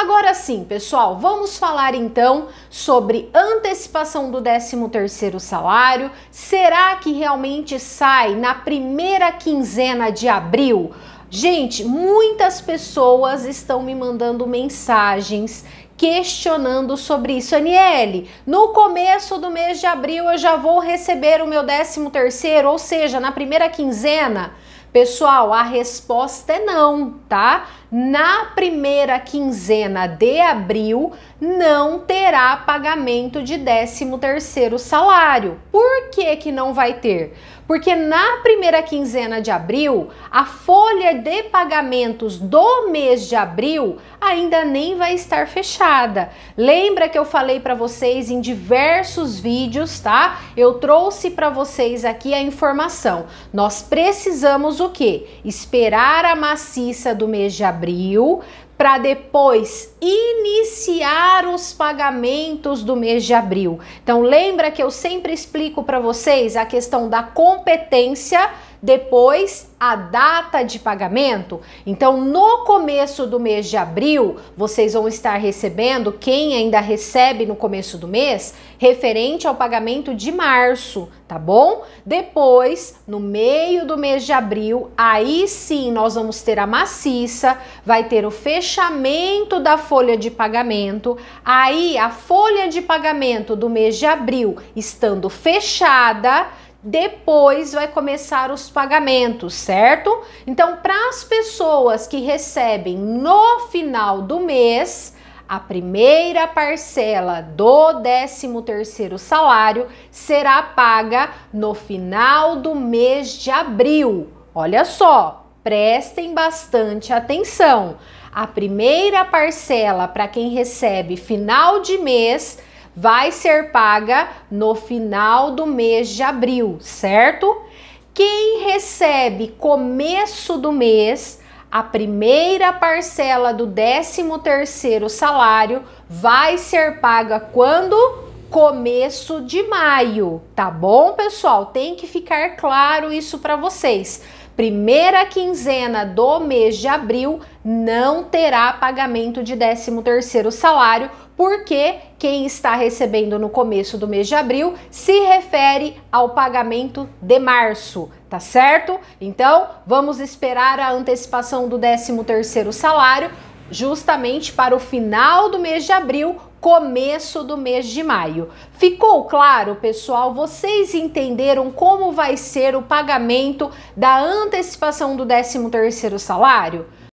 Agora sim, pessoal, vamos falar então sobre antecipação do 13º salário. Será que realmente sai na primeira quinzena de abril? Gente, muitas pessoas estão me mandando mensagens questionando sobre isso. Aniele, no começo do mês de abril eu já vou receber o meu 13 terceiro, ou seja, na primeira quinzena. Pessoal, a resposta é não, tá? Na primeira quinzena de abril não terá pagamento de 13º salário. Por que que não vai ter? Porque na primeira quinzena de abril, a folha de pagamentos do mês de abril ainda nem vai estar fechada. Lembra que eu falei para vocês em diversos vídeos, tá? Eu trouxe para vocês aqui a informação. Nós precisamos o o que? Esperar a maciça do mês de abril para depois iniciar os pagamentos do mês de abril. Então lembra que eu sempre explico para vocês a questão da competência depois a data de pagamento. Então, no começo do mês de abril, vocês vão estar recebendo, quem ainda recebe no começo do mês, referente ao pagamento de março, tá bom? Depois, no meio do mês de abril, aí sim nós vamos ter a maciça, vai ter o fechamento da folha de pagamento. Aí a folha de pagamento do mês de abril estando fechada, depois vai começar os pagamentos, certo? Então, para as pessoas que recebem no final do mês, a primeira parcela do 13º salário será paga no final do mês de abril. Olha só, prestem bastante atenção. A primeira parcela para quem recebe final de mês vai ser paga no final do mês de abril, certo? Quem recebe começo do mês a primeira parcela do 13º salário vai ser paga quando? Começo de maio, tá bom, pessoal? Tem que ficar claro isso para vocês primeira quinzena do mês de abril não terá pagamento de 13º salário, porque quem está recebendo no começo do mês de abril se refere ao pagamento de março, tá certo? Então, vamos esperar a antecipação do 13º salário justamente para o final do mês de abril, começo do mês de maio. Ficou claro, pessoal? Vocês entenderam como vai ser o pagamento da antecipação do 13º salário?